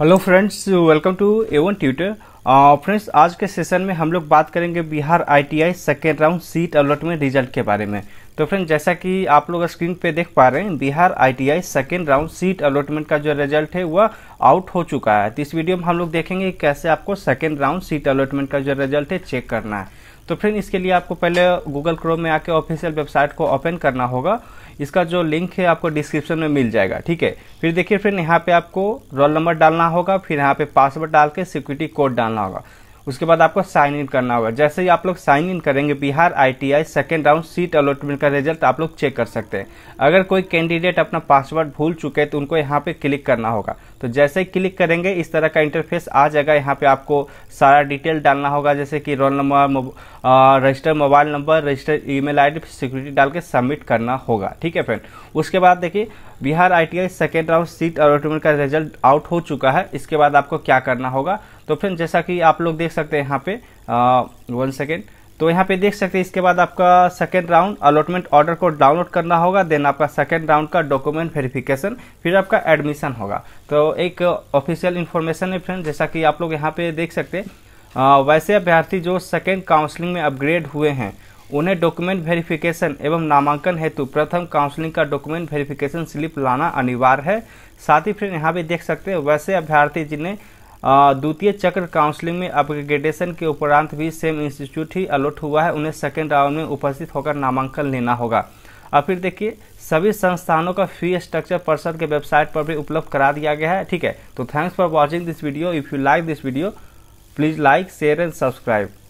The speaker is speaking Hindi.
hello friends welcome to Avan tutor friends आज के सेशन में हम लोग बात करेंगे Bihar ITI second round seat allotment result के बारे में तो फ्रेंड जैसा कि आप लोग स्क्रीन पे देख पा रहे हैं Bihar ITI second round seat allotment का जो रिजल्ट है वह आउट हो चुका है तो इस वीडियो में हम लोग देखेंगे कैसे आपको सेकेंड राउंड सीट अलॉटमेंट का जो रिजल्ट है चेक करना है तो फ्रेंड इसके लिए आपको पहले गूगल क्रोम में आके ऑफिशियल वेबसाइट को ओपन करना होगा इसका जो लिंक है आपको डिस्क्रिप्शन में मिल जाएगा ठीक है फिर देखिए फ्रेंड यहाँ पे आपको रोल नंबर डालना होगा फिर यहाँ पे पासवर्ड डाल के सिक्योरिटी कोड डालना होगा उसके बाद आपको साइन इन करना होगा जैसे ही आप लोग साइन इन करेंगे Bihar ITI second round seat allotment का रिजल्ट आप लोग चेक कर सकते हैं अगर कोई कैंडिडेट अपना पासवर्ड भूल चुके हैं तो उनको यहाँ पे क्लिक करना होगा तो जैसे ही क्लिक करेंगे इस तरह का इंटरफेस आ जाएगा यहाँ पे आपको सारा डिटेल डालना होगा जैसे कि roll number register mobile number register email security डाल के सबमिट करना होगा ठीक है फ्रेंड उसके बाद देखिए Bihar I second round seat allotment का रिजल्ट आउट हो चुका है इसके बाद आपको क्या करना होगा तो फ्रेंड जैसा कि आप लोग देख सकते हैं यहाँ पे वन सेकेंड तो यहाँ पे देख सकते हैं इसके बाद आपका सेकेंड राउंड अलॉटमेंट ऑर्डर को डाउनलोड करना होगा देन आपका सेकेंड राउंड का डॉक्यूमेंट वेरिफिकेशन फिर आपका एडमिशन होगा तो एक ऑफिशियल इन्फॉर्मेशन है फ्रेंड जैसा कि आप लोग यहाँ पे देख सकते हैं वैसे अभ्यर्थी जो सेकेंड काउंसलिंग में अपग्रेड हुए हैं उन्हें डॉक्यूमेंट वेरिफिकेशन एवं नामांकन हेतु प्रथम काउंसलिंग का डॉक्यूमेंट वेरिफिकेशन स्लिप लाना अनिवार्य है साथ ही फ्रेंड यहाँ भी देख सकते हैं वैसे अभ्यर्थी जिन्हें द्वितीय चक्र काउंसलिंग में अपग्रेडेशन के उपरांत भी सेम इंस्टीट्यूट ही अलॉट हुआ है उन्हें सेकेंड राउंड में उपस्थित होकर नामांकन लेना होगा अब फिर देखिए सभी संस्थानों का फी स्ट्रक्चर पर्षद के वेबसाइट पर भी उपलब्ध करा दिया गया है ठीक है तो thanks for watching this video if you like this video please like share and subscribe